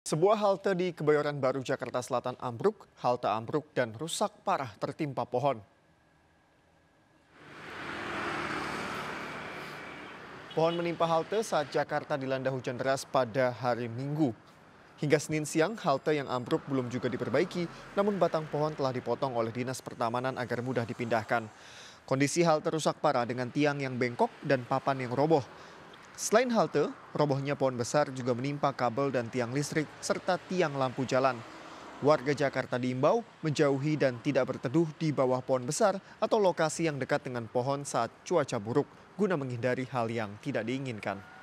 Sebuah halte di Kebayoran Baru, Jakarta Selatan ambruk, halte ambruk dan rusak parah tertimpa pohon. Pohon menimpa halte saat Jakarta dilanda hujan deras pada hari Minggu. Hingga Senin siang, halte yang ambruk belum juga diperbaiki, namun batang pohon telah dipotong oleh Dinas Pertamanan agar mudah dipindahkan. Kondisi halte rusak parah dengan tiang yang bengkok dan papan yang roboh. Selain halte, robohnya pohon besar juga menimpa kabel dan tiang listrik serta tiang lampu jalan. Warga Jakarta diimbau menjauhi dan tidak berteduh di bawah pohon besar atau lokasi yang dekat dengan pohon saat cuaca buruk guna menghindari hal yang tidak diinginkan.